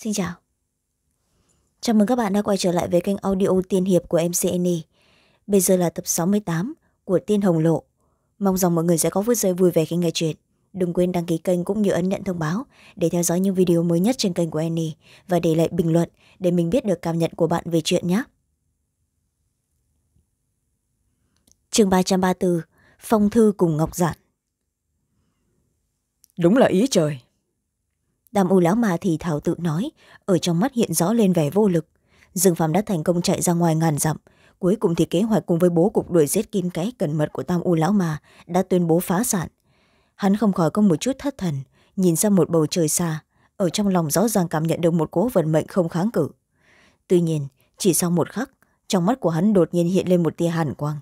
Xin chào. Chào mừng các bạn đã quay trở lại với kênh audio Tiên Hiệp của mc MCNE. Bây giờ là tập 68 của Tiên Hồng Lộ. Mong rằng mọi người sẽ có phút giây vui vẻ khi nghe chuyện. Đừng quên đăng ký kênh cũng như ấn nhận thông báo để theo dõi những video mới nhất trên kênh của Annie và để lại bình luận để mình biết được cảm nhận của bạn về chuyện nhé. Trường 334, Phong Thư cùng Ngọc Giản Đúng là ý trời. Tam U lão ma thì thảo tự nói, ở trong mắt hiện rõ lên vẻ vô lực. Dương Phạm đã thành công chạy ra ngoài ngàn dặm. Cuối cùng thì kế hoạch cùng với bố cục đuổi giết kín cái cẩn mật của Tam U lão ma đã tuyên bố phá sản. Hắn không khỏi có một chút thất thần, nhìn ra một bầu trời xa, ở trong lòng rõ ràng cảm nhận được một cố vận mệnh không kháng cự. Tuy nhiên, chỉ sau một khắc, trong mắt của hắn đột nhiên hiện lên một tia hàn quang.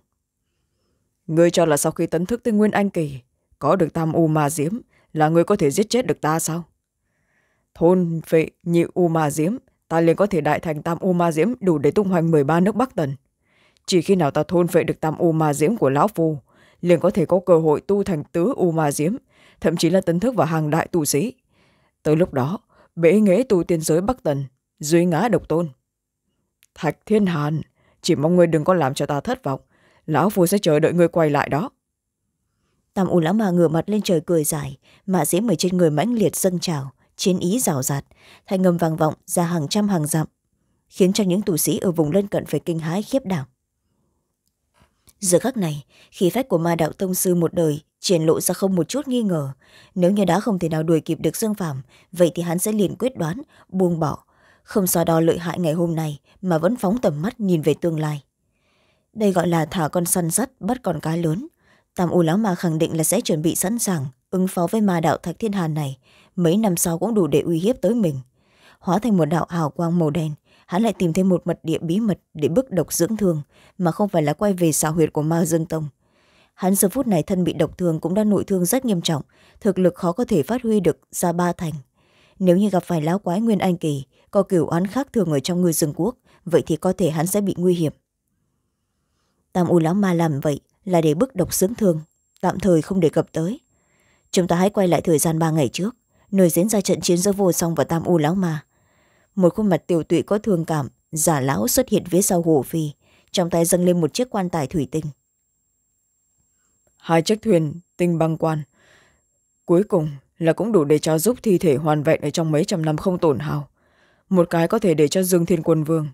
Ngươi cho là sau khi tấn thức tới Nguyên Anh Kỳ, có được tam u ma diễm là ngươi có thể giết chết được ta sao? thôn vệ nhị u ma diễm ta liền có thể đại thành tam u ma diễm đủ để tung hoành m ba nước bắc tần chỉ khi nào ta thôn vệ được tam u ma diễm của lão phù liền có thể có cơ hội tu thành tứ u ma diễm thậm chí là tấn thức vào hàng đại tu sĩ tới lúc đó bể nghế tu tiên giới bắc tần dưới ngã độc tôn thạch thiên hàn chỉ mong ngươi đừng có làm cho ta thất vọng lão phù sẽ chờ đợi ngươi quay lại đó tam u lão mà ngửa mặt lên trời cười dài mà diễm ở trên người mãnh liệt dâng trào chiến ý rào rạt thay ngầm vang vọng ra hàng trăm hàng dặm khiến cho những tù sĩ ở vùng lân cận phải kinh hãi khiếp đảm giờ khắc này khí phách của ma đạo tông sư một đời triển lộ ra không một chút nghi ngờ nếu như đã không thể nào đuổi kịp được dương Phạm, vậy thì hắn sẽ liền quyết đoán buông bỏ không so đo lợi hại ngày hôm nay mà vẫn phóng tầm mắt nhìn về tương lai đây gọi là thả con săn sắt bắt con cá lớn tam u lão ma khẳng định là sẽ chuẩn bị sẵn sàng ứng phó với ma đạo thạch thiên hàn này mấy năm sau cũng đủ để uy hiếp tới mình hóa thành một đạo hào quang màu đen hắn lại tìm thêm một mật địa bí mật để bức độc dưỡng thương mà không phải là quay về xào huyệt của ma dương tông hắn giờ phút này thân bị độc thương cũng đã nội thương rất nghiêm trọng thực lực khó có thể phát huy được ra ba thành nếu như gặp phải lão quái nguyên anh kỳ có kiểu oán khác thường ở trong người dương quốc vậy thì có thể hắn sẽ bị nguy hiểm tam u lão ma làm vậy là để bức độc dưỡng thương tạm thời không đề cập tới chúng ta hãy quay lại thời gian ba ngày trước nơi diễn ra trận chiến giữa vô song và tam u lão ma một khuôn mặt tiều tụy có thương cảm giả lão xuất hiện phía sau hồ phi trong tay dâng lên một chiếc quan tài thủy tinh hai chiếc thuyền tinh băng quan cuối cùng là cũng đủ để cho giúp thi thể hoàn vẹn ở trong mấy trăm năm không tổn hào một cái có thể để cho dương thiên quân vương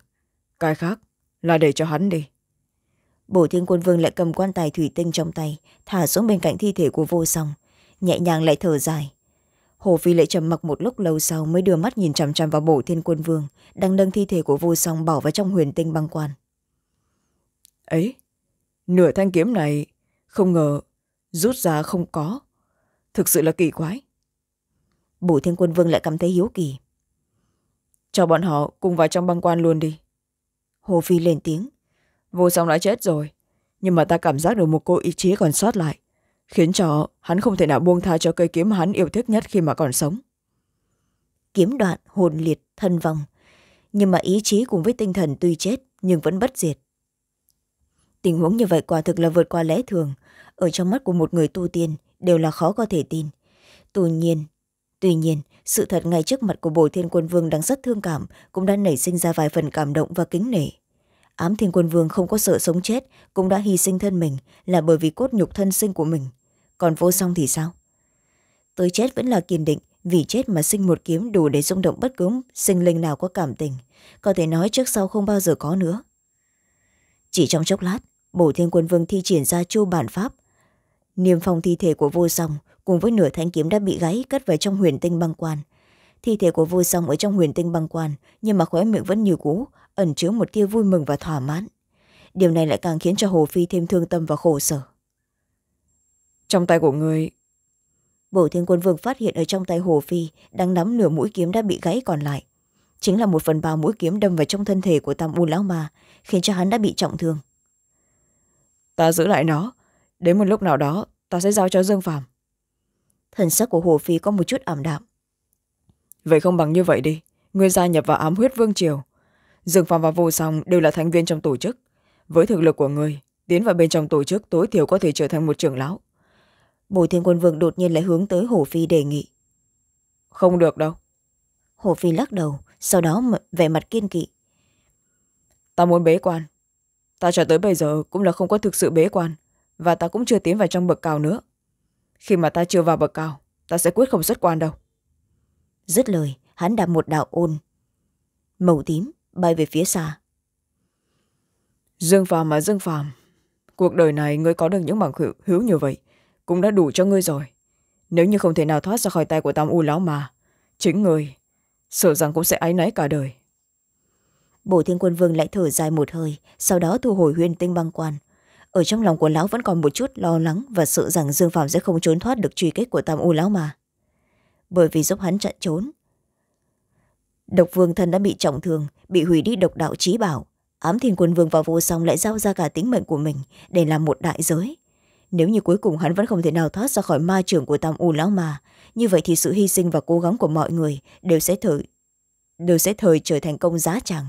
cái khác là để cho hắn đi bổ thiên quân vương lại cầm quan tài thủy tinh trong tay thả xuống bên cạnh thi thể của vô song nhẹ nhàng lại thở dài hồ phi lệ trầm mặc một lúc lâu sau mới đưa mắt nhìn chằm chằm vào bổ thiên quân vương đang nâng thi thể của vô song bỏ vào trong huyền tinh băng quan ấy nửa thanh kiếm này không ngờ rút ra không có thực sự là kỳ quái bổ thiên quân vương lại cảm thấy hiếu kỳ cho bọn họ cùng vào trong băng quan luôn đi hồ phi lên tiếng vô song đã chết rồi nhưng mà ta cảm giác được một cô ý chí còn sót lại khiến cho hắn không thể nào buông tha cho cây kiếm hắn yêu thích nhất khi mà còn sống kiếm đoạn hồn liệt thân vong nhưng mà ý chí cùng với tinh thần tuy chết nhưng vẫn bất diệt tình huống như vậy quả thực là vượt qua lẽ thường ở trong mắt của một người tu tiên đều là khó có thể tin tuy nhiên tuy nhiên sự thật ngay trước mặt của bồ thiên quân vương đang rất thương cảm cũng đã nảy sinh ra vài phần cảm động và kính nể ám thiên quân vương không có sợ sống chết cũng đã hy sinh thân mình là bởi vì cốt nhục thân sinh của mình còn vô song thì sao tôi chết vẫn là kiên định vì chết mà sinh một kiếm đủ để rung động bất cứ sinh linh nào có cảm tình có thể nói trước sau không bao giờ có nữa chỉ trong chốc lát bổ thiên quân vương thi triển ra chu bản pháp niêm phong thi thể của vô song cùng với nửa thanh kiếm đã bị gáy cất vào trong huyền tinh băng quan thi thể của vô song ở trong huyền tinh băng quan nhưng mà khóe miệng vẫn như cũ ẩn chứa một tia vui mừng và thỏa mãn điều này lại càng khiến cho hồ phi thêm thương tâm và khổ sở trong tay của người bổ thiên quân vương phát hiện ở trong tay hồ phi đang nắm nửa mũi kiếm đã bị gãy còn lại chính là một phần ba mũi kiếm đâm vào trong thân thể của tam u lão ma khiến cho hắn đã bị trọng thương ta giữ lại nó đến một lúc nào đó ta sẽ giao cho dương phàm thần sắc của hồ phi có một chút ảm đạm vậy không bằng như vậy đi ngươi gia nhập vào ám huyết vương triều dương phàm và vô song đều là thành viên trong tổ chức với thực lực của người tiến vào bên trong tổ chức tối thiểu có thể trở thành một trưởng lão Bùi thiên quân vương đột nhiên lại hướng tới hổ phi đề nghị không được đâu hổ phi lắc đầu sau đó vẻ mặt kiên kỵ ta muốn bế quan ta cho tới bây giờ cũng là không có thực sự bế quan và ta cũng chưa tiến vào trong bậc cao nữa khi mà ta chưa vào bậc cao ta sẽ quyết không xuất quan đâu dứt lời hắn đạp một đạo ôn màu tím bay về phía xa dương phàm mà dương phàm cuộc đời này ngươi có được những bằng hữu như vậy cũng đã đủ cho ngươi rồi nếu như không thể nào thoát ra khỏi tay của tam u lão mà chính ngươi, sợ rằng cũng sẽ áy náy cả đời bổ thiên quân vương lại thở dài một hơi sau đó thu hồi huyên tinh băng quan ở trong lòng của lão vẫn còn một chút lo lắng và sợ rằng dương phạm sẽ không trốn thoát được truy kích của tam u lão mà bởi vì giúp hắn chạy trốn độc vương thân đã bị trọng thương bị hủy đi độc đạo trí bảo ám thiên quân vương và vô song lại giao ra cả tính mệnh của mình để làm một đại giới nếu như cuối cùng hắn vẫn không thể nào thoát ra khỏi ma trường của tam u lão mà như vậy thì sự hy sinh và cố gắng của mọi người đều sẽ thời đều sẽ thời trở thành công giá chẳng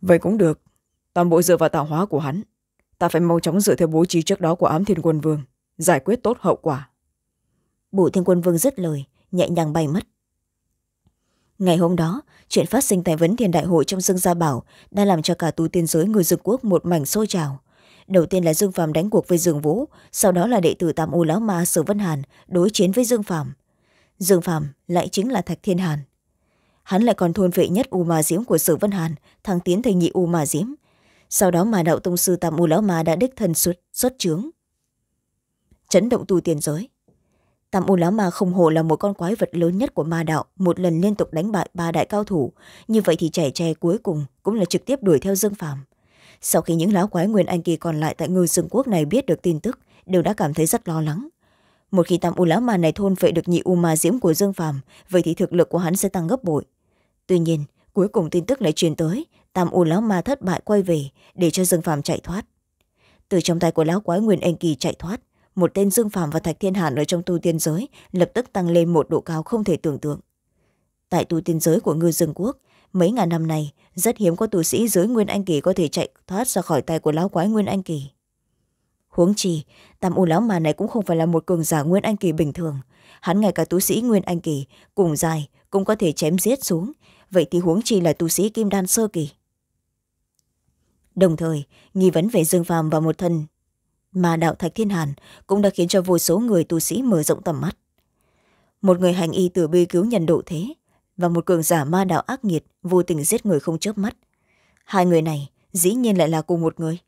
vậy cũng được toàn bộ dựa vào tạo hóa của hắn ta phải mau chóng dựa theo bố trí trước đó của ám thiên quân vương giải quyết tốt hậu quả bù thiên quân vương dứt lời nhẹ nhàng bay mất ngày hôm đó chuyện phát sinh tại vấn thiên đại hội trong dương gia bảo đã làm cho cả Tu tiên giới người dực quốc một mảnh sôi trào đầu tiên là dương phàm đánh cuộc với dương vũ sau đó là đệ tử tam u lão ma sử vân hàn đối chiến với dương phàm dương phàm lại chính là thạch thiên hàn hắn lại còn thôn vệ nhất u ma diễm của sử vân hàn thăng tiến thành nhị u ma diễm sau đó mà đạo tông sư tam u lão ma đã đích thân xuất, xuất trướng chấn động tu tiên giới tam u lão ma không hổ là một con quái vật lớn nhất của ma đạo một lần liên tục đánh bại ba đại cao thủ như vậy thì trẻ tre cuối cùng cũng là trực tiếp đuổi theo dương phàm sau khi những lão quái nguyên anh kỳ còn lại tại ngư dương quốc này biết được tin tức đều đã cảm thấy rất lo lắng một khi tam u lão ma này thôn vệ được nhị u ma diễm của dương phàm vậy thì thực lực của hắn sẽ tăng gấp bội tuy nhiên cuối cùng tin tức lại truyền tới tam u lão ma thất bại quay về để cho dương phàm chạy thoát từ trong tay của lão quái nguyên anh kỳ chạy thoát một tên dương phàm và thạch thiên hàn ở trong tu tiên giới lập tức tăng lên một độ cao không thể tưởng tượng tại tu tiên giới của ngư dương quốc mấy ngàn năm nay rất hiếm có tù sĩ dưới nguyên anh kỳ có thể chạy thoát ra khỏi tay của lão quái nguyên anh kỳ huống chi tam u lão mà này cũng không phải là một cường giả nguyên anh kỳ bình thường hắn ngay cả tu sĩ nguyên anh kỳ cùng dài cũng có thể chém giết xuống vậy thì huống chi là tu sĩ kim đan sơ kỳ đồng thời nghi vấn về dương phàm và một thân mà đạo thạch thiên hàn cũng đã khiến cho vô số người tu sĩ mở rộng tầm mắt một người hành y tử bi cứu nhân độ thế và một cường giả ma đạo ác nghiệt vô tình giết người không chớp mắt hai người này dĩ nhiên lại là cùng một người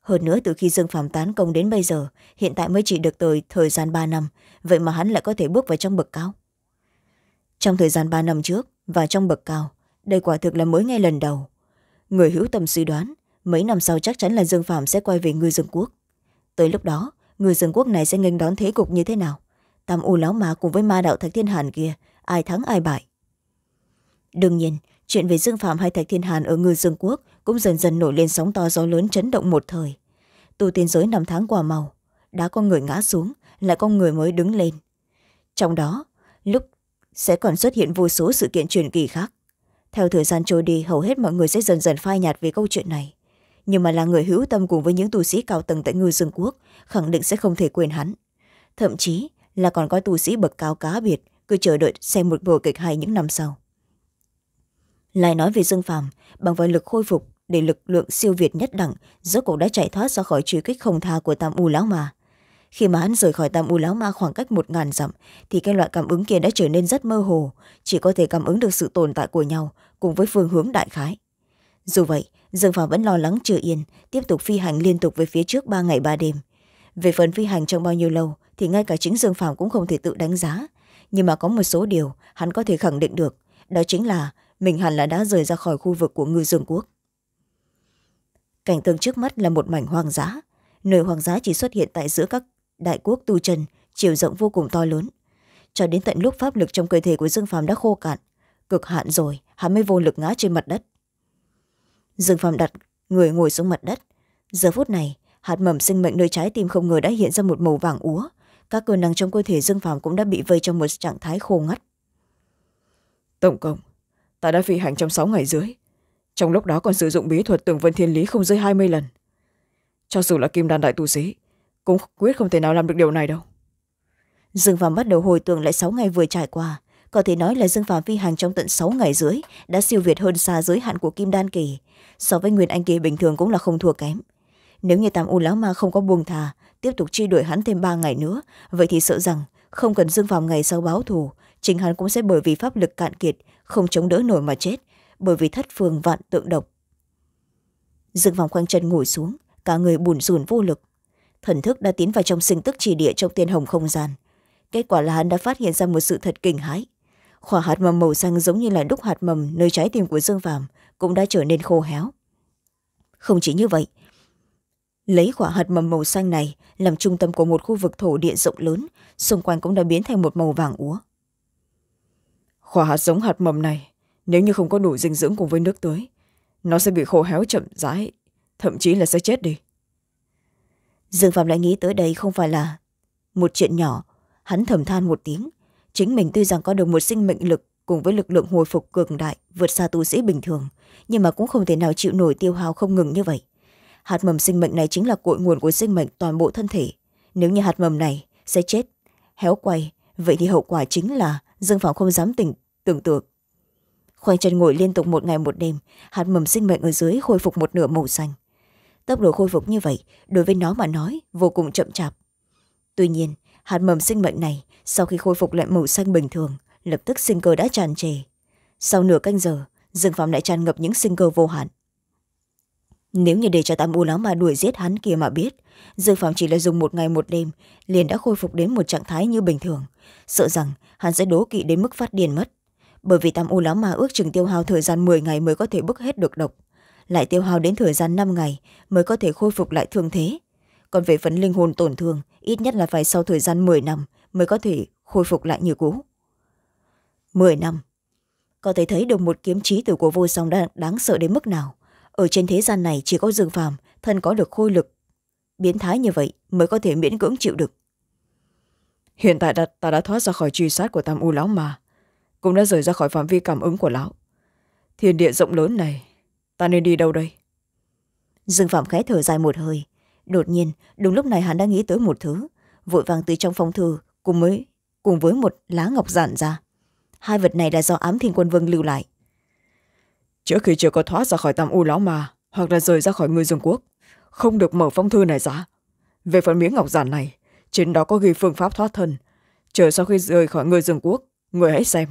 hơn nữa từ khi dương phàm tán công đến bây giờ hiện tại mới chỉ được tới thời gian ba năm vậy mà hắn lại có thể bước vào trong bậc cao trong thời gian ba năm trước và trong bậc cao đây quả thực là mới ngay lần đầu người hữu tâm suy đoán mấy năm sau chắc chắn là dương phàm sẽ quay về ngư dương quốc tới lúc đó người dương quốc này sẽ nghênh đón thế cục như thế nào tam u láo má cùng với ma đạo thạch thiên hàn kia ai thắng ai bại đương nhiên chuyện về dương phạm hay thạch thiên hàn ở ngư dương quốc cũng dần dần nổi lên sóng to gió lớn chấn động một thời tu tiên giới năm tháng qua màu đã có người ngã xuống lại có người mới đứng lên trong đó lúc sẽ còn xuất hiện vô số sự kiện truyền kỳ khác theo thời gian trôi đi hầu hết mọi người sẽ dần dần phai nhạt về câu chuyện này nhưng mà là người hữu tâm cùng với những tu sĩ cao tầng tại ngư dương quốc khẳng định sẽ không thể quên hắn thậm chí là còn có tu sĩ bậc cao cá biệt cứ chờ đợi xem một vở kịch hay những năm sau lại nói về dương phàm bằng vào lực khôi phục để lực lượng siêu việt nhất đẳng rốt cuộc đã chạy thoát ra khỏi truy kích không tha của tam u lão ma khi mà hắn rời khỏi tam u lão ma khoảng cách một ngàn dặm thì cái loại cảm ứng kia đã trở nên rất mơ hồ chỉ có thể cảm ứng được sự tồn tại của nhau cùng với phương hướng đại khái dù vậy dương phàm vẫn lo lắng chưa yên tiếp tục phi hành liên tục về phía trước ba ngày ba đêm về phần phi hành trong bao nhiêu lâu thì ngay cả chính dương phàm cũng không thể tự đánh giá nhưng mà có một số điều hắn có thể khẳng định được đó chính là mình hẳn là đã rời ra khỏi khu vực của ngư dương quốc cảnh tượng trước mắt là một mảnh hoang dã nơi hoang dã chỉ xuất hiện tại giữa các đại quốc tu trần chiều rộng vô cùng to lớn cho đến tận lúc pháp lực trong cơ thể của dương phàm đã khô cạn cực hạn rồi hắn mới vô lực ngã trên mặt đất dương phàm đặt người ngồi xuống mặt đất giờ phút này hạt mầm sinh mệnh nơi trái tim không ngờ đã hiện ra một màu vàng úa các cơ năng trong cơ thể dương phàm cũng đã bị vây trong một trạng thái khô ngắt tổng cộng ta đã phi hành trong sáu ngày dưới trong lúc đó còn sử dụng bí thuật tường vân thiên lý không dưới hai mươi lần cho dù là kim đan đại tu sĩ cũng quyết không thể nào làm được điều này đâu dương phàm bắt đầu hồi tưởng lại sáu ngày vừa trải qua có thể nói là dương phàm phi hành trong tận sáu ngày dưới đã siêu việt hơn xa giới hạn của kim đan kỳ so với nguyên anh kỳ bình thường cũng là không thua kém nếu như tam u lão ma không có buông thà tiếp tục truy đuổi hắn thêm ba ngày nữa vậy thì sợ rằng không cần dương phàm ngày sau báo thù chính hắn cũng sẽ bởi vì pháp lực cạn kiệt không chống đỡ nổi mà chết bởi vì thất phương vạn tượng độc dương vòng khoanh chân ngồi xuống cả người bùn rùn vô lực thần thức đã tiến vào trong sinh tức trì địa trong tiên hồng không gian kết quả là hắn đã phát hiện ra một sự thật kinh hãi khoả hạt mầm màu xanh giống như là đúc hạt mầm nơi trái tim của dương phàm cũng đã trở nên khô héo không chỉ như vậy lấy quả hạt mầm màu xanh này làm trung tâm của một khu vực thổ địa rộng lớn xung quanh cũng đã biến thành một màu vàng úa Quả hạt giống hạt mầm này, nếu như không có đủ dinh dưỡng cùng với nước tưới, nó sẽ bị khô héo chậm rãi, thậm chí là sẽ chết đi. Dương Phạm lại nghĩ tới đây không phải là một chuyện nhỏ, hắn thầm than một tiếng. Chính mình tuy rằng có được một sinh mệnh lực cùng với lực lượng hồi phục cường đại vượt xa tu sĩ bình thường, nhưng mà cũng không thể nào chịu nổi tiêu hao không ngừng như vậy. Hạt mầm sinh mệnh này chính là cội nguồn của sinh mệnh toàn bộ thân thể. Nếu như hạt mầm này sẽ chết, héo quay, vậy thì hậu quả chính là Dương Phạm không dám tỉnh tưởng tượng khoanh chân ngồi liên tục một ngày một đêm hạt mầm sinh mệnh ở dưới khôi phục một nửa màu xanh tốc độ khôi phục như vậy đối với nó mà nói vô cùng chậm chạp tuy nhiên hạt mầm sinh mệnh này sau khi khôi phục lại màu xanh bình thường lập tức sinh cơ đã tràn trề sau nửa canh giờ dương phòng lại tràn ngập những sinh cơ vô hạn nếu như để cho tam u lão mà đuổi giết hắn kia mà biết dương phòng chỉ là dùng một ngày một đêm liền đã khôi phục đến một trạng thái như bình thường sợ rằng hắn sẽ đố kỵ đến mức phát điên mất bởi vì tam u lão ma ước chừng tiêu hao thời gian m ngày mới có thể bức hết được độc lại tiêu hao đến thời gian năm ngày mới có thể khôi phục lại thương thế còn về phần linh hồn tổn thương ít nhất là phải sau thời gian m năm mới có thể khôi phục lại như cũ Mười năm có thể thấy được một kiếm trí tử của vô song đã đáng sợ đến mức nào ở trên thế gian này chỉ có dương phàm thân có được khôi lực biến thái như vậy mới có thể miễn cưỡng chịu được hiện tại ta đã thoát ra khỏi truy sát của tam u lão mà cũng đã rời ra khỏi phạm vi cảm ứng của lão thiên địa rộng lớn này ta nên đi đâu đây dương phạm khẽ thở dài một hơi đột nhiên đúng lúc này hắn đã nghĩ tới một thứ vội vàng từ trong phong thư cùng với, cùng với một lá ngọc giản ra hai vật này là do ám thiên quân vương lưu lại trước khi chưa có thoát ra khỏi tam u lão mà hoặc là rời ra khỏi người dương quốc không được mở phong thư này ra về phần miếng ngọc giản này trên đó có ghi phương pháp thoát thân chờ sau khi rời khỏi người dương quốc người hãy xem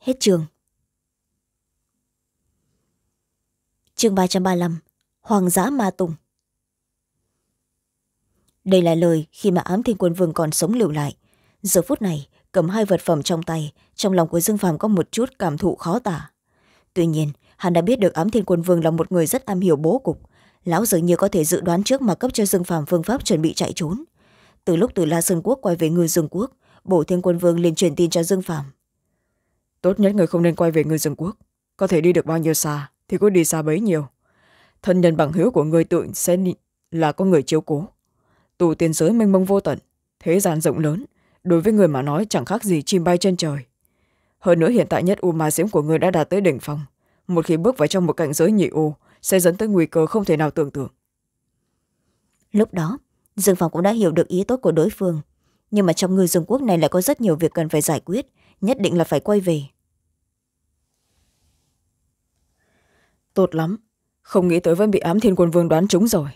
Hết trường. Chương 335 Hoàng giã Ma Tùng Đây là lời khi mà ám thiên quân vương còn sống lưu lại. Giờ phút này, cầm hai vật phẩm trong tay, trong lòng của Dương Phàm có một chút cảm thụ khó tả. Tuy nhiên, hắn đã biết được ám thiên quân vương là một người rất am hiểu bố cục. Lão dường như có thể dự đoán trước mà cấp cho Dương Phàm phương pháp chuẩn bị chạy trốn. Từ lúc từ La Sơn Quốc quay về ngư Dương Quốc, bổ thiên quân vương liền truyền tin cho Dương Phàm tốt nhất người không nên quay về ngư dân quốc có thể đi được bao nhiêu xa thì cứ đi xa bấy nhiêu thân nhân bằng hữu của người tự sẽ là có người chiếu cố tù tiền giới mênh mông vô tận thế gian rộng lớn đối với người mà nói chẳng khác gì chim bay trên trời hơn nữa hiện tại nhất u ma diễm của người đã đạt tới đỉnh phong một khi bước vào trong một cảnh giới nhị u sẽ dẫn tới nguy cơ không thể nào tưởng tượng lúc đó dương phong cũng đã hiểu được ý tốt của đối phương nhưng mà trong người dân quốc này lại có rất nhiều việc cần phải giải quyết nhất định là phải quay về tốt lắm không nghĩ tới vẫn bị ám thiên quân vương đoán trúng rồi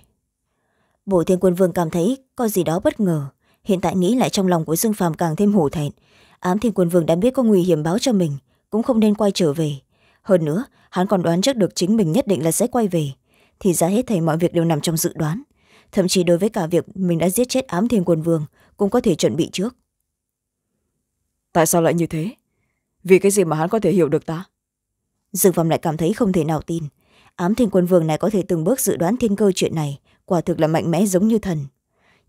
bộ thiên quân vương cảm thấy có gì đó bất ngờ hiện tại nghĩ lại trong lòng của dương phàm càng thêm hổ thẹn ám thiên quân vương đã biết có nguy hiểm báo cho mình cũng không nên quay trở về hơn nữa hắn còn đoán trước được chính mình nhất định là sẽ quay về thì ra hết thầy mọi việc đều nằm trong dự đoán thậm chí đối với cả việc mình đã giết chết ám thiên quân vương cũng có thể chuẩn bị trước tại sao lại như thế vì cái gì mà hắn có thể hiểu được ta dương phạm lại cảm thấy không thể nào tin ám thiên quân vương này có thể từng bước dự đoán thiên cơ chuyện này quả thực là mạnh mẽ giống như thần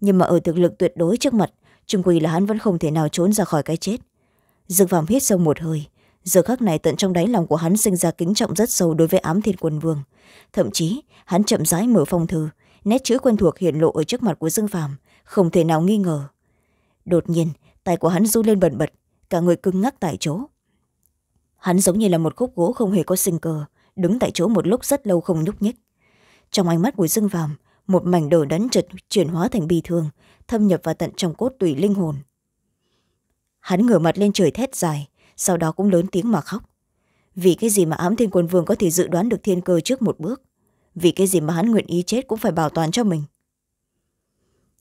nhưng mà ở thực lực tuyệt đối trước mặt trung quỳ là hắn vẫn không thể nào trốn ra khỏi cái chết dương phạm hít sâu một hơi giờ khắc này tận trong đáy lòng của hắn sinh ra kính trọng rất sâu đối với ám thiên quân vương thậm chí hắn chậm rãi mở phong thư nét chữ quen thuộc hiện lộ ở trước mặt của dương phàm không thể nào nghi ngờ đột nhiên tay của hắn du lên bần bật cả người cứng ngắc tại chỗ hắn giống như là một khúc gỗ không hề có sinh cờ đứng tại chỗ một lúc rất lâu không nhúc nhích trong ánh mắt của dương phàm một mảnh đồ đẫn chật chuyển hóa thành bi thương thâm nhập vào tận trong cốt tủy linh hồn hắn ngửa mặt lên trời thét dài sau đó cũng lớn tiếng mà khóc vì cái gì mà ám thiên quân vương có thể dự đoán được thiên cơ trước một bước vì cái gì mà hắn nguyện ý chết cũng phải bảo toàn cho mình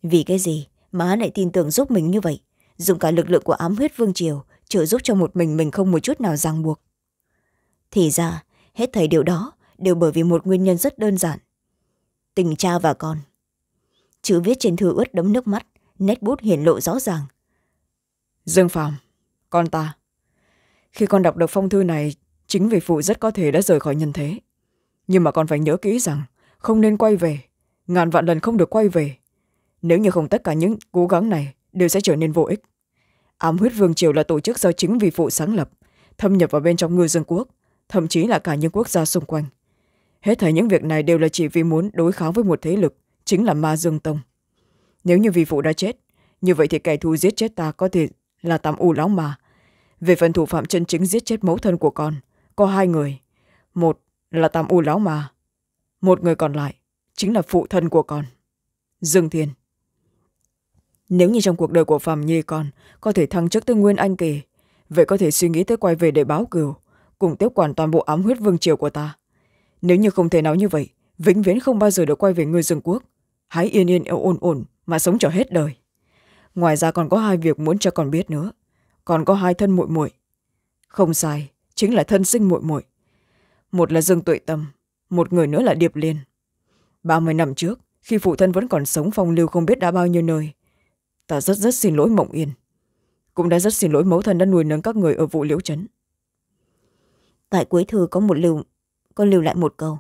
vì cái gì mà hắn lại tin tưởng giúp mình như vậy dùng cả lực lượng của ám huyết vương triều trợ giúp cho một mình mình không một chút nào ràng buộc thì ra hết thầy điều đó đều bởi vì một nguyên nhân rất đơn giản tình cha và con chữ viết trên thư ướt đẫm nước mắt nét bút hiển lộ rõ ràng dương phàm con ta khi con đọc được phong thư này chính vì phụ rất có thể đã rời khỏi nhân thế nhưng mà con phải nhớ kỹ rằng không nên quay về ngàn vạn lần không được quay về nếu như không tất cả những cố gắng này đều sẽ trở nên vô ích ám huyết vương triều là tổ chức do chính vị phụ sáng lập thâm nhập vào bên trong ngư dân quốc thậm chí là cả những quốc gia xung quanh hết thảy những việc này đều là chỉ vì muốn đối kháng với một thế lực chính là ma dương tông nếu như vị phụ đã chết như vậy thì kẻ thù giết chết ta có thể là tam u lão mà về phần thủ phạm chân chính giết chết mẫu thân của con có hai người một là tam u lão mà một người còn lại chính là phụ thân của con dương thiên nếu như trong cuộc đời của phạm nhi con có thể thăng chức tới nguyên anh kỳ vậy có thể suy nghĩ tới quay về để báo cừu cùng tiếp quản toàn bộ ám huyết vương triều của ta nếu như không thể nói như vậy vĩnh viễn không bao giờ được quay về người dương quốc hãy yên yên yêu ổn ổn mà sống cho hết đời ngoài ra còn có hai việc muốn cho con biết nữa còn có hai thân muội muội không sai chính là thân sinh muội muội một là dương tuệ tâm một người nữa là điệp liên ba mươi năm trước khi phụ thân vẫn còn sống phong lưu không biết đã bao nhiêu nơi ta rất rất xin lỗi mộng yên cũng đã rất xin lỗi mẫu thân đã nuôi nấng các người ở vụ liễu trấn tại cuối thư có một lưu có lưu lại một câu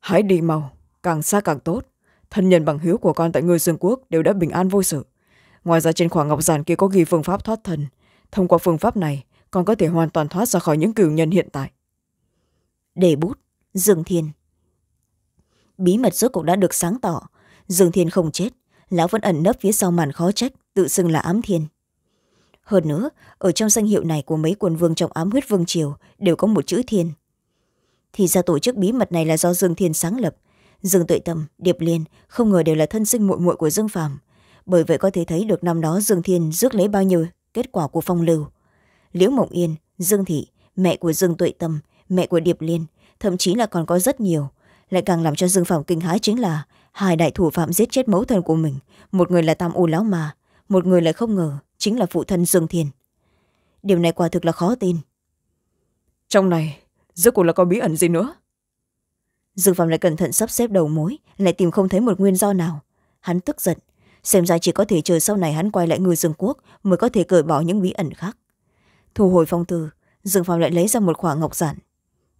hãy đi mau càng xa càng tốt thân nhân bằng hiếu của con tại ngôi dương quốc đều đã bình an vô sự ngoài ra trên khoảng ngọc giản kia có ghi phương pháp thoát thân thông qua phương pháp này con có thể hoàn toàn thoát ra khỏi những cử nhân hiện tại đề bút dương thiên bí mật rốt cũng đã được sáng tỏ dương thiên không chết lão vẫn ẩn nấp phía sau màn khó trách tự xưng là ám thiên hơn nữa ở trong danh hiệu này của mấy quần vương trong ám huyết vương triều đều có một chữ thiên thì ra tổ chức bí mật này là do dương thiên sáng lập dương tuệ tâm điệp liên không ngờ đều là thân sinh muội muội của dương phàm bởi vậy có thể thấy được năm đó dương thiên rước lấy bao nhiêu kết quả của phong lưu liễu mộng yên dương thị mẹ của dương tuệ tâm mẹ của điệp liên thậm chí là còn có rất nhiều lại càng làm cho dương phàm kinh hãi chính là hai đại thủ phạm giết chết mẫu thân của mình một người là tam u lão mà một người lại không ngờ chính là phụ thân dương thiền. điều này quả thực là khó tin trong này rốt cuộc là có bí ẩn gì nữa dương phạm lại cẩn thận sắp xếp đầu mối lại tìm không thấy một nguyên do nào hắn tức giận xem ra chỉ có thể chờ sau này hắn quay lại người dương quốc mới có thể cởi bỏ những bí ẩn khác thu hồi phong từ dương phạm lại lấy ra một khoảng ngọc giản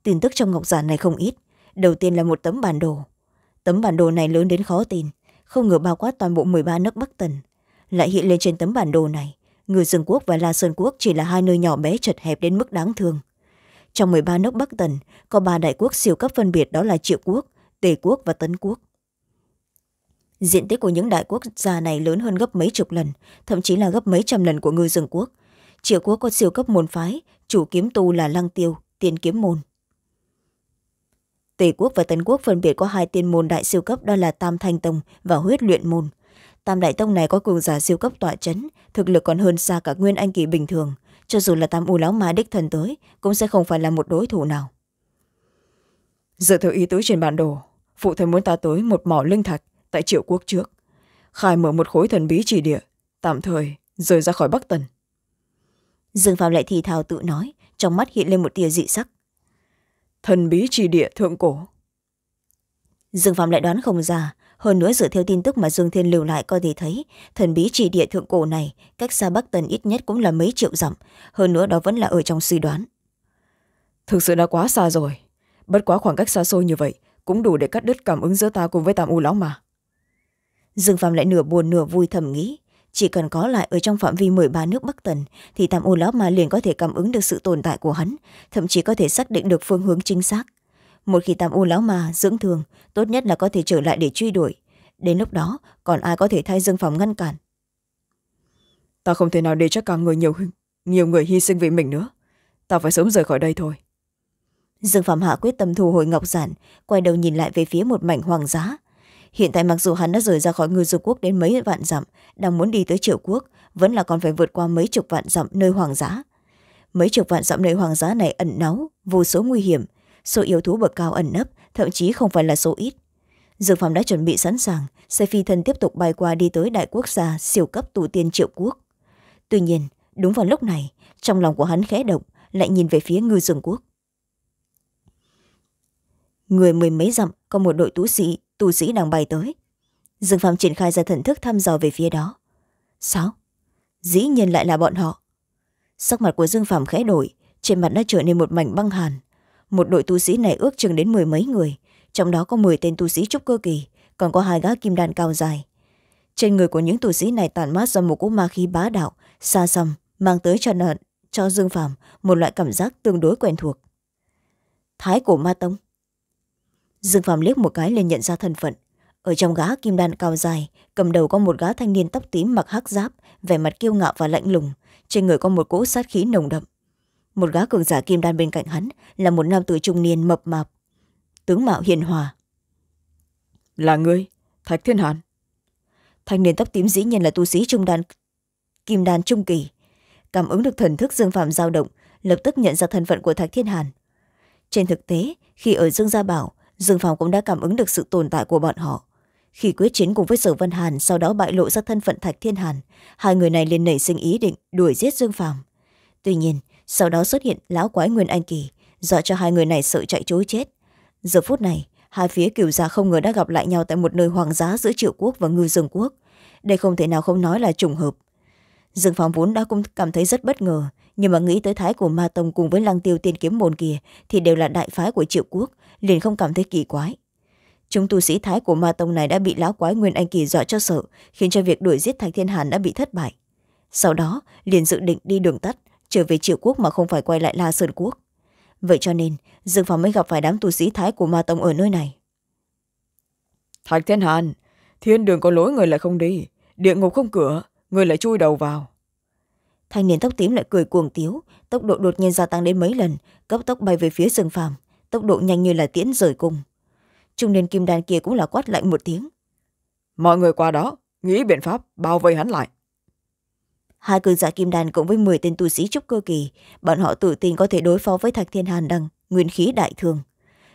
tin tức trong ngọc giản này không ít đầu tiên là một tấm bản đồ tấm bản đồ này lớn đến khó tin không ngờ bao quát toàn bộ m ba nước bắc tần lại hiện lên trên tấm bản đồ này người dương quốc và la sơn quốc chỉ là hai nơi nhỏ bé chật hẹp đến mức đáng thương trong m ba nước bắc tần có ba đại quốc siêu cấp phân biệt đó là triệu quốc tề quốc và tấn quốc diện tích của những đại quốc gia này lớn hơn gấp mấy chục lần thậm chí là gấp mấy trăm lần của ngư dương quốc triệu quốc có siêu cấp môn phái chủ kiếm tu là lăng tiêu tiền kiếm môn tề quốc và tấn quốc phân biệt có hai tiên môn đại siêu cấp đó là tam thanh tông và huyết luyện môn tam đại tông này có cường giả siêu cấp tọa c thực lực còn hơn xa cả nguyên anh kỳ bình thường cho dù là tam u lão ma đích thần tới cũng sẽ không phải là một đối thủ nào dựa theo ý tứ trên bản đồ phụ thần muốn ta tới một mỏ linh thạch tại triệu quốc trước khai mở một khối thần bí chỉ địa tạm thời rời ra khỏi bắc tần dương phạm lại thì thào tự nói trong mắt hiện lên một tia dị sắc thần bí trì địa thượng cổ dương phạm lại đoán không ra hơn nữa dựa theo tin tức mà dương thiên lưu lại có thể thấy thần bí trì địa thượng cổ này cách xa bắc tần ít nhất cũng là mấy triệu dặm hơn nữa đó vẫn là ở trong suy đoán thực sự đã quá xa rồi bất quá khoảng cách xa xôi như vậy cũng đủ để cắt đứt cảm ứng giữa ta cùng với tam u lão mà dương phạm lại nửa buồn nửa vui thầm nghĩ chỉ cần có lại ở trong phạm vi m ba nước bắc tần thì tam u lão ma liền có thể cảm ứng được sự tồn tại của hắn thậm chí có thể xác định được phương hướng chính xác một khi tam u lão ma dưỡng thường tốt nhất là có thể trở lại để truy đuổi đến lúc đó còn ai có thể thay dương phòng ngăn cản ta không thể nào để cho càng người nhiều nhiều người hy sinh vì mình nữa ta phải sớm rời khỏi đây thôi dương phạm hạ quyết tâm thu hồi ngọc giản quay đầu nhìn lại về phía một mảnh hoàng giá hiện tại mặc dù hắn đã rời ra khỏi ngư du quốc đến mấy vạn dặm đang muốn đi tới triệu quốc vẫn là còn phải vượt qua mấy chục vạn dặm nơi hoàng giã mấy chục vạn dặm nơi hoàng giã này ẩn náu vô số nguy hiểm số yếu thú bậc cao ẩn nấp thậm chí không phải là số ít dược phẩm đã chuẩn bị sẵn sàng xe phi thân tiếp tục bay qua đi tới đại quốc gia siêu cấp tù tiên triệu quốc tuy nhiên đúng vào lúc này trong lòng của hắn khẽ động lại nhìn về phía ngư dương quốc người mười mấy dặm có một đội tú sĩ tu sĩ nàng bay tới dương phạm triển khai ra thần thức thăm dò về phía đó sao dĩ nhiên lại là bọn họ sắc mặt của dương phạm khẽ đổi trên mặt đã trở nên một mảnh băng hàn một đội tu sĩ này ước chừng đến mười mấy người trong đó có m tên tu sĩ trúc cơ kỳ còn có hai gã kim đan cao dài trên người của những tu sĩ này tản mát ra một cỗ ma khí bá đạo xa xăm mang tới cho nợ cho dương phạm một loại cảm giác tương đối quen thuộc thái cổ ma tông dương phàm liếc một cái liền nhận ra thân phận ở trong gá kim đan cao dài cầm đầu có một gá thanh niên tóc tím mặc hắc giáp vẻ mặt kiêu ngạo và lạnh lùng trên người có một cỗ sát khí nồng đậm một gá cường giả kim đan bên cạnh hắn là một nam tử trung niên mập mạp tướng mạo hiền hòa là ngươi thạch thiên hàn thanh niên tóc tím dĩ nhiên là tu sĩ trung đan kim đan trung kỳ cảm ứng được thần thức dương phạm dao động lập tức nhận ra thân phận của thạch thiên hàn trên thực tế khi ở dương gia bảo dương phàm cũng đã cảm ứng được sự tồn tại của bọn họ khi quyết chiến cùng với sở vân hàn sau đó bại lộ ra thân phận thạch thiên hàn hai người này liền nảy sinh ý định đuổi giết dương phàm tuy nhiên sau đó xuất hiện lão quái nguyên anh kỳ dọa cho hai người này sợ chạy chối chết giờ phút này hai phía cửu gia không ngờ đã gặp lại nhau tại một nơi hoàng giá giữa triệu quốc và ngư dương quốc đây không thể nào không nói là trùng hợp dương phàm vốn đã cũng cảm thấy rất bất ngờ nhưng mà nghĩ tới thái của ma tông cùng với lăng tiêu tiên kiếm môn kia thì đều là đại phái của triệu quốc liền không cảm thấy kỳ quái chúng tu sĩ thái của ma tông này đã bị lão quái nguyên anh kỳ dọa cho sợ khiến cho việc đuổi giết thạch thiên hàn đã bị thất bại sau đó liền dự định đi đường tắt trở về triệu quốc mà không phải quay lại la sơn quốc vậy cho nên dương phàm mới gặp phải đám tu sĩ thái của ma tông ở nơi này thạch thiên hàn thiên đường có lối người lại không đi địa ngục không cửa người lại chui đầu vào thanh niên tóc tím lại cười cuồng tiếu tốc độ đột nhiên gia tăng đến mấy lần cấp tốc bay về phía dương phàm tốc độ nhanh như là tiễn rời cung trung niên kim đan kia cũng là quát lạnh một tiếng mọi người qua đó nghĩ biện pháp bao vây hắn lại hai cường giả kim đan cộng với mười tên tu sĩ trúc cơ kỳ bọn họ tự tin có thể đối phó với thạch thiên hàn đằng nguyên khí đại thương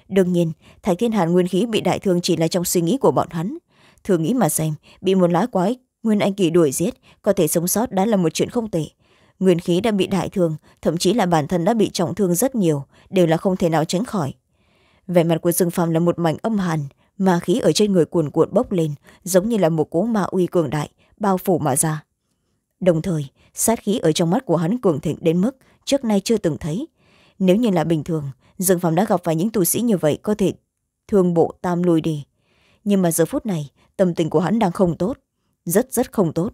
đương nhiên thạch thiên hàn nguyên khí bị đại thương chỉ là trong suy nghĩ của bọn hắn thường nghĩ mà xem bị một lá quái nguyên anh kỳ đuổi giết có thể sống sót đã là một chuyện không tệ nguyên khí đã bị đại thương thậm chí là bản thân đã bị trọng thương rất nhiều đều là không thể nào tránh khỏi vẻ mặt của dương phàm là một mảnh âm hàn mà khí ở trên người cuồn cuộn bốc lên giống như là một cố ma uy cường đại bao phủ mà ra đồng thời sát khí ở trong mắt của hắn cường thịnh đến mức trước nay chưa từng thấy nếu như là bình thường dương phàm đã gặp phải những tu sĩ như vậy có thể thương bộ tam lùi đi nhưng mà giờ phút này tâm tình của hắn đang không tốt rất rất không tốt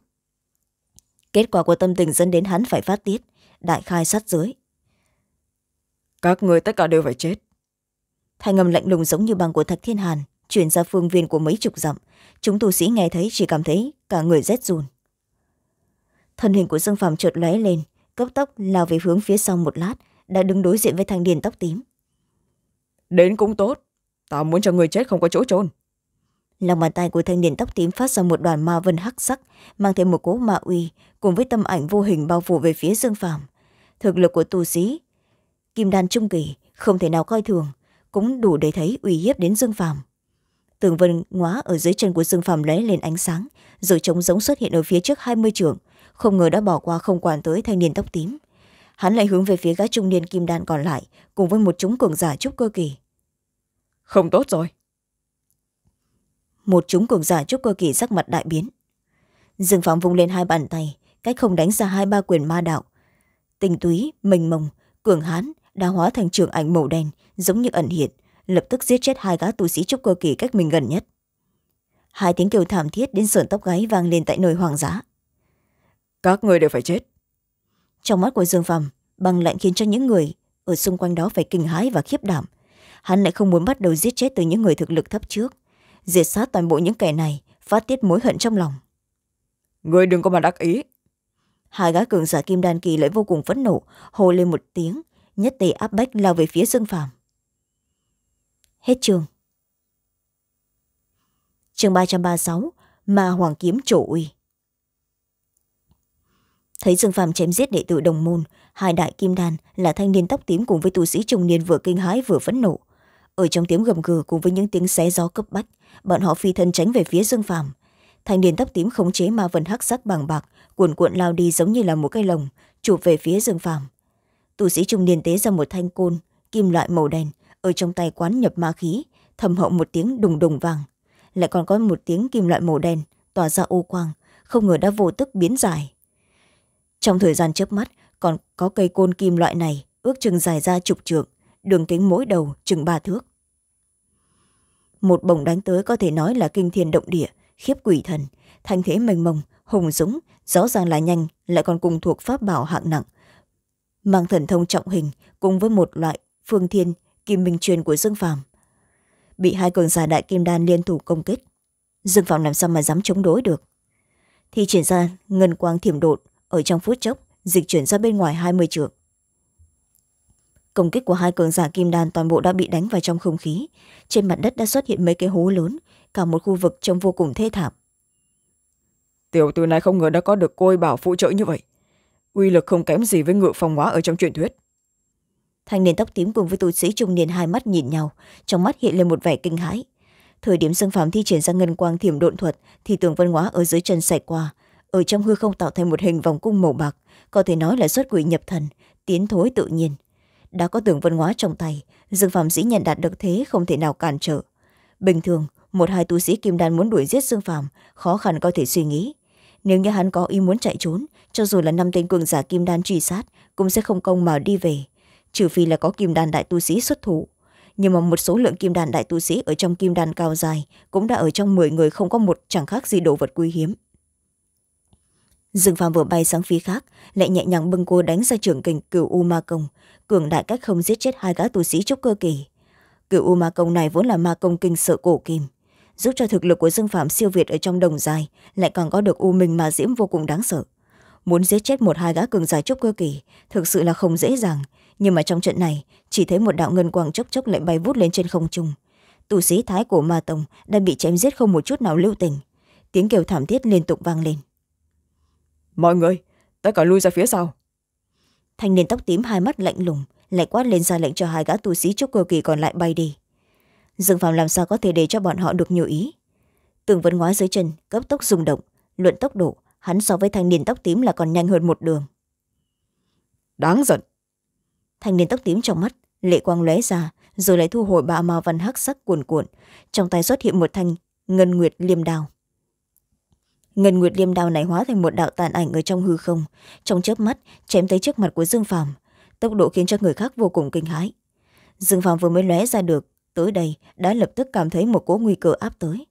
kết quả của tâm tình dẫn đến hắn phải phát tiết đại khai sát giới các người tất cả đều phải chết thanh ngầm lạnh lùng giống như băng của thạch thiên hàn chuyển ra phương viên của mấy chục dặm chúng tù sĩ nghe thấy chỉ cảm thấy cả người rét run thân hình của dương phàm chợt lóe lên cấp tốc lao về hướng phía sau một lát đã đứng đối diện với thanh điền tóc tím đến cũng tốt ta muốn cho người chết không có chỗ trôn lòng bàn tay của thanh niên tóc tím phát ra một đoàn ma vân hắc sắc mang thêm một cỗ ma uy cùng với tâm ảnh vô hình bao phủ về phía dương phàm thực lực của tu sĩ kim đan trung kỳ không thể nào coi thường cũng đủ để thấy uy hiếp đến dương phàm tường vân ngóa ở dưới chân của dương phàm lóe lên ánh sáng rồi trống giống xuất hiện ở phía trước hai mươi trường không ngờ đã bỏ qua không quản tới thanh niên tóc tím hắn lại hướng về phía gã trung niên kim đan còn lại cùng với một chúng cường giả trúc cơ kỳ không tốt rồi một chúng cường giả trúc cơ kỳ sắc mặt đại biến dương phóng vung lên hai bàn tay cách không đánh ra hai ba quyền ma đạo tinh túy mênh mông cường hán đã hóa thành trường ảnh màu đen giống như ẩn hiện lập tức giết chết hai gã tu sĩ trúc cơ kỳ cách mình gần nhất hai tiếng kêu thảm thiết đến sườn tóc gáy vang lên tại nơi hoàng giá các người đều phải chết trong mắt của dương phàm băng lạnh khiến cho những người ở xung quanh đó phải kinh hãi và khiếp đảm hắn lại không muốn bắt đầu giết chết từ những người thực lực thấp trước diệt sát toàn bộ những kẻ này phát tiết mối hận trong lòng người đừng có mà đắc ý hai gái cường giả kim đan kỳ lại vô cùng phẫn nộ hồ lên một tiếng nhất tề áp bách lao về phía dương phàm hết trường trường ba trăm ba mươi sáu mà hoàng kiếm chủ uy thấy dương phàm chém giết đệ tử đồng môn hai đại kim đan là thanh niên tóc tím cùng với tu sĩ trung niên vừa kinh hãi vừa phẫn nộ ở trong tiếng gầm gừ cùng với những tiếng xé gió cấp bách bọn họ phi thân tránh về phía dương phàm thanh niên tóc tím khống chế ma vần hắc sắc bằng bạc cuồn cuộn lao đi giống như là một cây lồng chụp về phía dương phàm tu sĩ trung niên tế ra một thanh côn kim loại màu đen ở trong tay quán nhập ma khí thầm hậu một tiếng đùng đùng vàng lại còn có một tiếng kim loại màu đen tỏa ra ô quang không ngờ đã vô tức biến dài trong thời gian chớp mắt còn có cây côn kim loại này ước chừng dài ra chục trượng đường kính mỗi đầu chừng ba thước một bổng đánh tới có thể nói là kinh thiên động địa khiếp quỷ thần thanh thế mênh mông hùng dũng rõ ràng là nhanh lại còn cùng thuộc pháp bảo hạng nặng mang thần thông trọng hình cùng với một loại phương thiên kim minh truyền của dương phàm bị hai cường giả đại kim đan liên thủ công kích dương phàm làm sao mà dám chống đối được thì triển ra ngân quang thiểm đột ở trong phút chốc dịch chuyển ra bên ngoài hai mươi trượng công kích của hai cường giả kim đan toàn bộ đã bị đánh vào trong không khí trên mặt đất đã xuất hiện mấy cái hố lớn cả một khu vực trông vô cùng thê thảm tiểu tử này không ngờ đã có được côi bảo phụ trợ như vậy uy lực không kém gì với ngự phong hóa ở trong truyền thuyết thanh niên tóc tím cùng với tu sĩ trung niên hai mắt nhìn nhau trong mắt hiện lên một vẻ kinh hãi thời điểm dương phạm thi triển ra ngân quang thiểm độn thuật thì tường văn hóa ở dưới chân xảy qua ở trong hư không tạo thành một hình vòng cung màu bạc có thể nói là xuất quỷ nhập thần tiến thối tự nhiên đã có tường vân hóa trong tay dương phạm dĩ nhận đạt được thế không thể nào cản trở bình thường một hai tu sĩ kim đan muốn đuổi giết dương phạm khó khăn có thể suy nghĩ nếu như hắn có ý muốn chạy trốn cho dù là năm tên cường giả kim đan truy sát cũng sẽ không công mà đi về trừ phi là có kim đan đại tu sĩ xuất thủ nhưng mà một số lượng kim đan đại tu sĩ ở trong kim đan cao dài cũng đã ở trong m người không có một chẳng khác gì đồ vật quý hiếm dương phàm vừa bay sang phía khác lại nhẹ nhàng bưng cô đánh ra trường kình cửu u ma công cường đại cách không giết chết hai gã tu sĩ trúc cơ kỳ cửu u ma công này vốn là ma công kinh sợ cổ kim giúp cho thực lực của dương phạm siêu việt ở trong đồng dài lại còn có được u minh mà diễm vô cùng đáng sợ muốn giết chết một hai gã cường dài trúc cơ kỳ thực sự là không dễ dàng nhưng mà trong trận này chỉ thấy một đạo ngân quang chốc chốc lại bay vút lên trên không trung tù sĩ thái của ma tông đã bị chém giết không một chút nào lưu tình tiếng kêu thảm thiết liên tục vang lên mọi người tất cả lui ra phía sau thanh niên tóc tím hai mắt lạnh lùng lại quát lên ra lệnh cho hai gã tu sĩ trúc cơ kỳ còn lại bay đi dương phàm làm sao có thể để cho bọn họ được nhiều ý tường vẫn ngoái dưới chân cấp tốc rung động luận tốc độ hắn so với thanh niên tóc tím là còn nhanh hơn một đường đáng giận thanh niên tóc tím trong mắt lệ quang lóe ra rồi lại thu hồi ba ma văn hắc sắc cuồn cuộn trong tay xuất hiện một thanh ngân nguyệt liêm đào ngân nguyệt liêm đao này hóa thành một đạo tàn ảnh ở trong hư không trong chớp mắt chém tới trước mặt của dương phàm tốc độ khiến cho người khác vô cùng kinh hãi dương phàm vừa mới lóe ra được tới đây đã lập tức cảm thấy một cỗ nguy cơ áp tới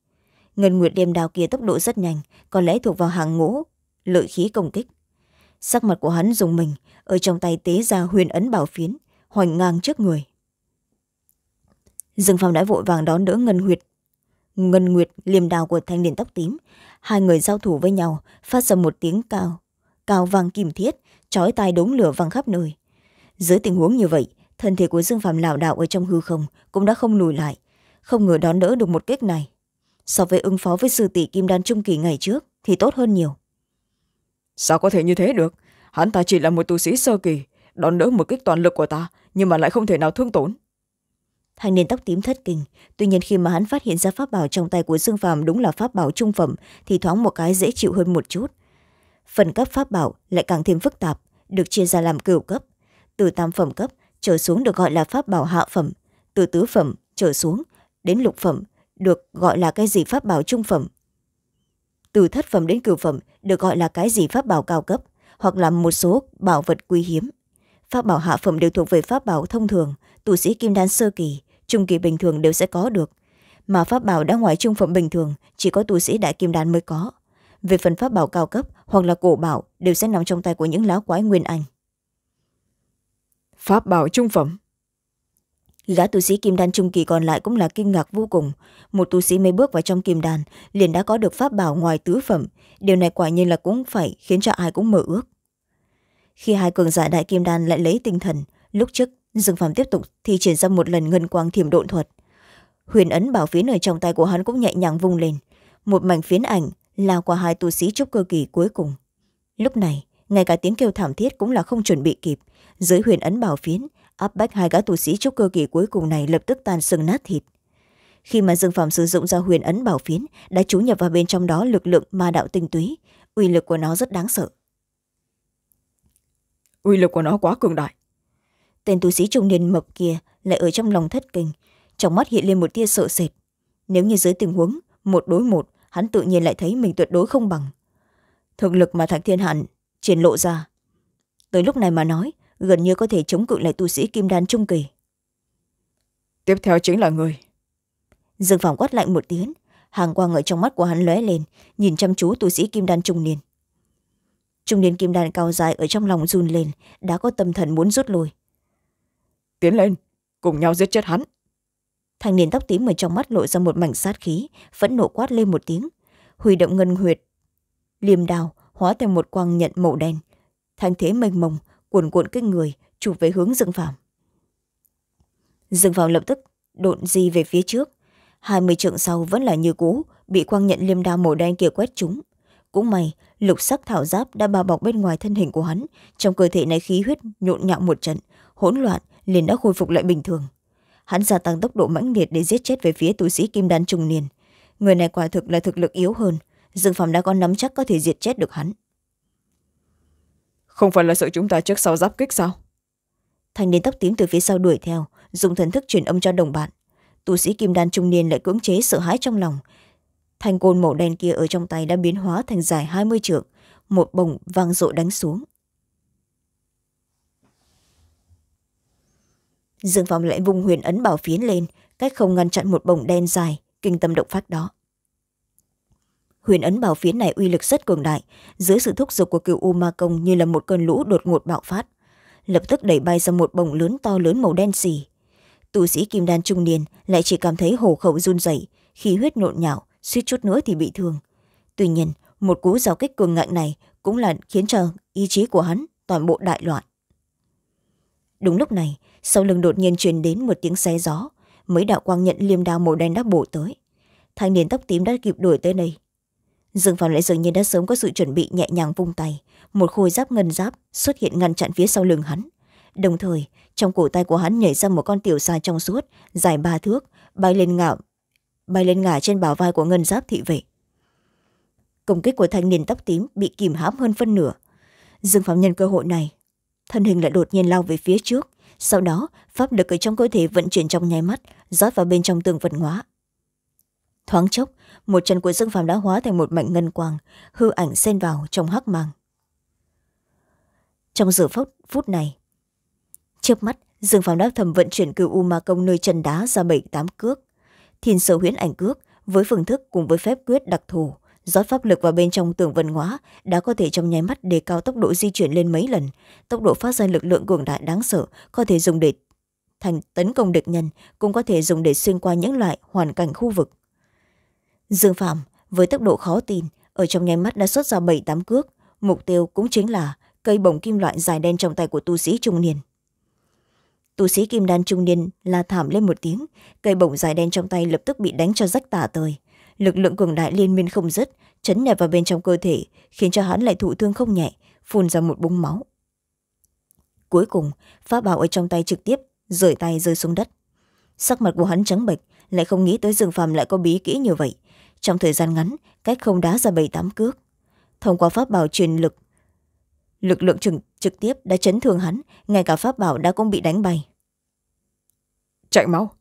ngân nguyệt liêm đao kia tốc độ rất nhanh có lẽ thuộc vào hàng ngũ lợi khí công kích sắc mặt của hắn dùng mình ở trong tay tế ra huyền ấn bảo phiến hoành ngang trước người dương phàm đã vội vàng đón đỡ ngân huyệt ngân nguyệt liềm đào của thanh niên tóc tím hai người giao thủ với nhau phát ra một tiếng cao cao vang kim thiết trói tai đống lửa văng khắp nơi dưới tình huống như vậy thân thể của dương phạm lảo đạo ở trong hư không cũng đã không lùi lại không ngờ đón đỡ được một kích này so với ứng phó với sư tỷ kim đan trung kỳ ngày trước thì tốt hơn nhiều sao có thể như thế được hắn ta chỉ là một tu sĩ sơ kỳ đón đỡ một kích toàn lực của ta nhưng mà lại không thể nào thương tổn thanh niên tóc tím thất kinh tuy nhiên khi mà hắn phát hiện ra pháp bảo trong tay của dương Phạm đúng là pháp bảo trung phẩm thì thoáng một cái dễ chịu hơn một chút phần cấp pháp bảo lại càng thêm phức tạp được chia ra làm cửu cấp từ tam phẩm cấp trở xuống được gọi là pháp bảo hạ phẩm từ tứ phẩm trở xuống đến lục phẩm được gọi là cái gì pháp bảo trung phẩm từ thất phẩm đến cửu phẩm được gọi là cái gì pháp bảo cao cấp hoặc là một số bảo vật quý hiếm pháp bảo hạ phẩm đều thuộc về pháp bảo thông thường tu sĩ kim đan sơ kỳ trung kỳ bình thường đều sẽ có được mà pháp bảo đã ngoài trung phẩm bình thường chỉ có tu sĩ đại kim đan mới có về phần pháp bảo cao cấp hoặc là cổ bảo đều sẽ nằm trong tay của những láo quái nguyên anh pháp bảo trung phẩm gã tu sĩ kim đan trung kỳ còn lại cũng là kinh ngạc vô cùng một tu sĩ mới bước vào trong kim đan liền đã có được pháp bảo ngoài tứ phẩm điều này quả nhiên là cũng phải khiến cho ai cũng mơ ước khi hai cường giả đại kim đan lại lấy tinh thần lúc trước dương phàm tiếp tục thi triển ra một lần ngân quang thiểm độn thuật huyền ấn bảo phiến ở trong tay của hắn cũng nhẹ nhàng vung lên một mảnh phiến ảnh lao qua hai tu sĩ trúc cơ kỳ cuối cùng lúc này ngay cả tiếng kêu thảm thiết cũng là không chuẩn bị kịp dưới huyền ấn bảo phiến áp bách hai gã tu sĩ trúc cơ kỳ cuối cùng này lập tức tan sừng nát thịt khi mà dương phàm sử dụng ra huyền ấn bảo phiến đã trú nhập vào bên trong đó lực lượng ma đạo tinh túy uy lực của nó rất đáng sợ uy lực của nó quá cường đại tên tu sĩ trung niên mập kia lại ở trong lòng thất kinh trong mắt hiện lên một tia sợ sệt nếu như dưới tình huống một đối một hắn tự nhiên lại thấy mình tuyệt đối không bằng thực lực mà thạch thiên hạn triển lộ ra tới lúc này mà nói gần như có thể chống cự lại tu sĩ kim đan trung kỳ tiếp theo chính là người dương phàm quát lạnh một tiếng hàng quang ở trong mắt của hắn lóe lên nhìn chăm chú tu sĩ kim đan trung niên trung niên kim đan cao dài ở trong lòng run lên đã có tâm thần muốn rút lui tiến lên cùng nhau giết chết hắn thanh niên tóc tím ở trong mắt lộ ra một mảnh sát khí phẫn nộ quát lên một tiếng huy động ngân huyệt liềm đào hóa thành một quang nhận màu đen thanh thế mênh mông cuồn cuộn kích người chụp về hướng dương phàm dương phàm lập tức độn di về phía trước hai mươi trượng sau vẫn là như cũ bị quang nhận liềm đào màu đen kia quét chúng. cũng may lục sắc thảo giáp đã bao bọc bên ngoài thân hình của hắn trong cơ thể này khí huyết nhộn nhạo một trận hỗn loạn liền đã khôi phục lại bình thường hắn gia tăng tốc độ mãnh liệt để giết chết về phía tu sĩ kim đan trung niên người này quả thực là thực lực yếu hơn dương phạm đã có nắm chắc có thể diệt chết được hắn không phải là sợ chúng ta trước sau giáp kích sao thanh niên tóc tím từ phía sau đuổi theo dùng thần thức truyền âm cho đồng bạn tu sĩ kim đan trung niên lại cưỡng chế sợ hãi trong lòng thanh côn màu đen kia ở trong tay đã biến hóa thành dài hai mươi trượng một bồng vang dội đánh xuống dương phong lại vung huyền ấn bảo phiến lên cách không ngăn chặn một bồng đen dài kinh tâm động phát đó huyền ấn bảo phiến này uy lực rất cường đại dưới sự thúc giục của cựu u ma công như là một cơn lũ đột ngột bạo phát lập tức đẩy bay ra một bồng lớn to lớn màu đen xì tù sĩ kim đan trung niên lại chỉ cảm thấy hổ khẩu run rẩy khi huyết nộn nhạo suýt chút nữa thì bị thương tuy nhiên một cú giao kích cường ngạnh này cũng là khiến cho ý chí của hắn toàn bộ đại loạn đúng lúc này sau lưng đột nhiên truyền đến một tiếng xé gió mấy đạo quang nhận liêm đao màu đen đã bổ tới thanh niên tóc tím đã kịp đuổi tới đây dương phàm lại dường như đã sớm có sự chuẩn bị nhẹ nhàng vung tay một khôi giáp ngân giáp xuất hiện ngăn chặn phía sau lưng hắn đồng thời trong cổ tay của hắn nhảy ra một con tiểu xa trong suốt dài ba thước bay lên ngạo bay lên ngả trên bảo vai của ngân giáp thị vệ công kích của thanh niên tóc tím bị kìm hãm hơn phân nửa dương phạm nhân cơ hội này thân hình lại đột nhiên lao về phía trước sau đó pháp lực ở trong cơ thể vận chuyển trong nháy mắt rót vào bên trong tường vật ngóa thoáng chốc một chân của dương phàm đã hóa thành một mảnh ngân quang hư ảnh xen vào trong hắc màng trong giờ phút, phút này trước mắt dương phàm đã thầm vận chuyển cựu u ma công nơi chân đá ra bảy tám cước thiên sở huyễn ảnh cước với phương thức cùng với phép quyết đặc thù rót pháp lực vào bên trong tường vân hóa đã có thể trong nháy mắt đề cao tốc độ di chuyển lên mấy lần tốc độ phát ra lực lượng cường đại đáng sợ có thể dùng để thành tấn công địch nhân cũng có thể dùng để xuyên qua những loại hoàn cảnh khu vực dương phạm với tốc độ khó tin ở trong nháy mắt đã xuất ra bảy tám cước mục tiêu cũng chính là cây bồng kim loại dài đen trong tay của tu sĩ trung niên tu sĩ kim đan trung niên la thảm lên một tiếng cây bổng dài đen trong tay lập tức bị đánh cho rách tả tơi lực lượng cường đại liên miên không dứt chấn nhập vào bên trong cơ thể khiến cho hắn lại thụ thương không nhẹ phun ra một búng máu cuối cùng pháp bảo ở trong tay trực tiếp rời tay rơi xuống đất sắc mặt của hắn trắng bệch lại không nghĩ tới dương phàm lại có bí kỹ như vậy trong thời gian ngắn cách không đá ra bảy tám cước thông qua pháp bảo truyền lực lực lượng trực, trực tiếp đã chấn thương hắn ngay cả pháp bảo đã cũng bị đánh bay chạy máu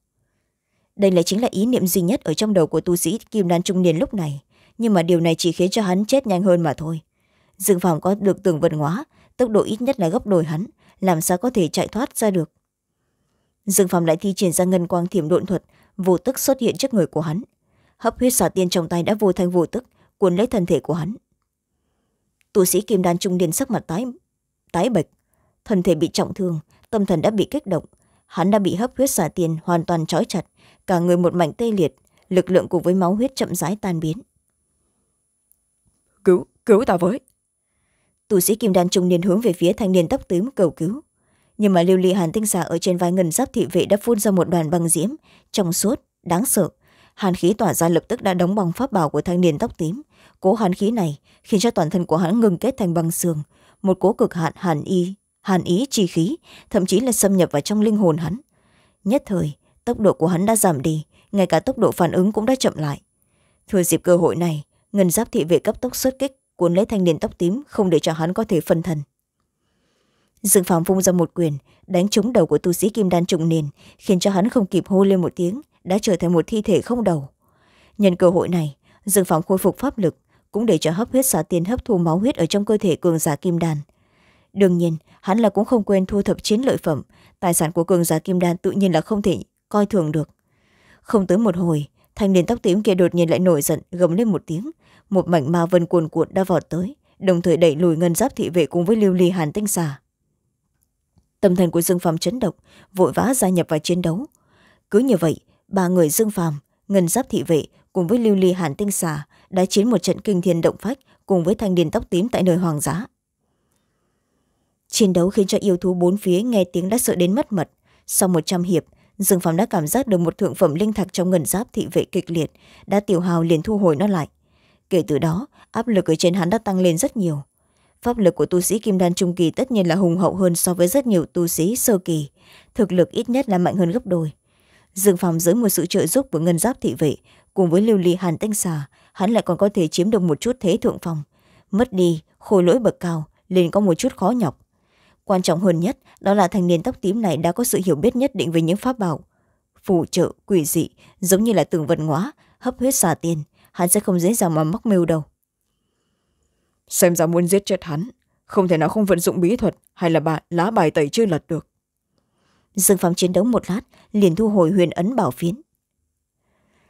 đây lại chính là ý niệm duy nhất ở trong đầu của tu sĩ kim đan trung niên lúc này nhưng mà điều này chỉ khiến cho hắn chết nhanh hơn mà thôi dương phàm có được tường vận hóa tốc độ ít nhất là gấp đôi hắn làm sao có thể chạy thoát ra được dương phàm lại thi triển ra ngân quang thiểm độn thuật vô tức xuất hiện trước người của hắn hấp huyết xả tiên trong tay đã vô thanh vô tức cuốn lấy thân thể của hắn tu sĩ kim đan trung niên sắc mặt tái, tái bạch thân thể bị trọng thương tâm thần đã bị kích động hắn đã bị hấp huyết xả tiền hoàn toàn trói chặt cả người một mảnh tê liệt lực lượng cùng với máu huyết chậm rãi tan biến cứu cứu ta với tù sĩ kim đan trung niên hướng về phía thanh niên tóc tím cầu cứu nhưng mà lưu ly hàn tinh xà ở trên vai ngân giáp thị vệ đã phun ra một đoàn băng diễm trong suốt đáng sợ hàn khí tỏa ra lập tức đã đóng băng pháp bảo của thanh niên tóc tím cố hàn khí này khiến cho toàn thân của hắn ngừng kết thành băng xương một cố cực hạn hàn y hàn ý chi khí thậm chí là xâm nhập vào trong linh hồn hắn nhất thời tốc độ của hắn đã giảm đi ngay cả tốc độ phản ứng cũng đã chậm lại thừa dịp cơ hội này ngân giáp thị vệ cấp tốc xuất kích cuốn lấy thanh niên tóc tím không để cho hắn có thể phân thần dương phàm vung ra một quyền đánh trúng đầu của tu sĩ kim đan trụng nền khiến cho hắn không kịp hô lên một tiếng đã trở thành một thi thể không đầu nhân cơ hội này dương phàm khôi phục pháp lực cũng để cho hấp huyết xả tiền hấp thu máu huyết ở trong cơ thể cường giả kim đan đương nhiên hắn là cũng không quên thu thập chiến lợi phẩm tài sản của cường giả kim đan tự nhiên là không thể coi thường được không tới một hồi thanh niên tóc tím kia đột nhiên lại nổi giận gầm lên một tiếng một mảnh ma vân cuồn cuộn đã vọt tới đồng thời đẩy lùi ngân giáp thị vệ cùng với lưu ly hàn tinh xà tâm thần của dương phàm chấn động vội vã gia nhập vào chiến đấu cứ như vậy ba người dương phàm ngân giáp thị vệ cùng với lưu ly hàn tinh xà đã chiến một trận kinh thiên động phách cùng với thanh niên tóc tím tại nơi hoàng giá chiến đấu khiến cho yêu thú bốn phía nghe tiếng đã sợ đến mất mật sau một trăm hiệp dương phàm đã cảm giác được một thượng phẩm linh thạch trong ngân giáp thị vệ kịch liệt đã tiểu hào liền thu hồi nó lại kể từ đó áp lực ở trên hắn đã tăng lên rất nhiều pháp lực của tu sĩ kim đan trung kỳ tất nhiên là hùng hậu hơn so với rất nhiều tu sĩ sơ kỳ thực lực ít nhất là mạnh hơn gấp đôi dương phàm dưới một sự trợ giúp của ngân giáp thị vệ cùng với lưu ly hàn tinh xà hắn lại còn có thể chiếm được một chút thế thượng phong. mất đi khôi lỗi bậc cao liền có một chút khó nhọc quan trọng hơn nhất đó là thanh niên tóc tím này đã có sự hiểu biết nhất định về những pháp bảo phù trợ quỷ dị giống như là từng vật ngóa hấp huyết xả tiền hắn sẽ không dễ dàng mà mắc mưu đâu xem ra muốn giết chết hắn không thể nào không vận dụng bí thuật hay là bạn lá bài tẩy chưa lật được dương phàm chiến đấu một lát liền thu hồi huyền ấn bảo phiến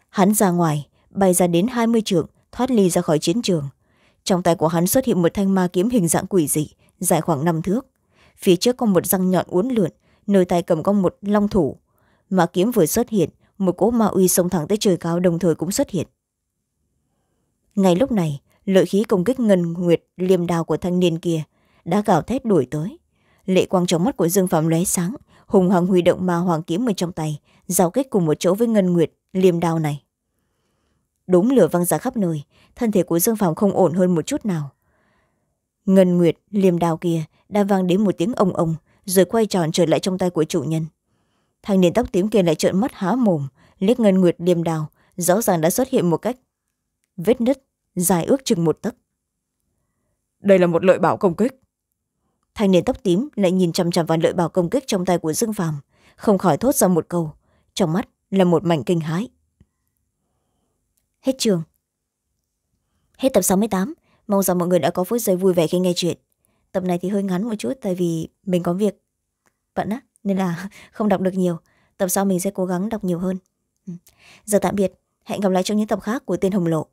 hắn ra ngoài bay ra đến hai mươi trường thoát ly ra khỏi chiến trường trong tay của hắn xuất hiện một thanh ma kiếm hình dạng quỷ dị dài khoảng năm thước phía trước có một răng nhọn uốn lượn nơi tay cầm có một long thủ mà kiếm vừa xuất hiện một cỗ ma uy xông thẳng tới trời cao đồng thời cũng xuất hiện ngay lúc này lợi khí công kích ngân nguyệt liềm đào của thanh niên kia đã gào thét đuổi tới lệ quang trong mắt của dương phạm lóe sáng hùng hằng huy động ma hoàng kiếm ở trong tay giao kích cùng một chỗ với ngân nguyệt liềm đào này đúng lửa văng ra khắp nơi thân thể của dương phạm không ổn hơn một chút nào ngân nguyệt liềm đào kia đã vang đến một tiếng ông ông rồi quay tròn trở lại trong tay của chủ nhân thanh niên tóc tím kia lại trợn mắt há mồm liếc ngân nguyệt liềm đào rõ ràng đã xuất hiện một cách vết nứt dài ước chừng một tấc đây là một lợi bảo công kích thanh niên tóc tím lại nhìn chằm chằm vào lợi bảo công kích trong tay của dương phàm không khỏi thốt ra một câu trong mắt là một mảnh kinh hãi hết trường hết tập sáu mươi tám mong rằng mọi người đã có phút giây vui vẻ khi nghe chuyện tập này thì hơi ngắn một chút tại vì mình có việc bận á nên là không đọc được nhiều tập sau mình sẽ cố gắng đọc nhiều hơn ừ. giờ tạm biệt hẹn gặp lại trong những tập khác của tên hồng lộ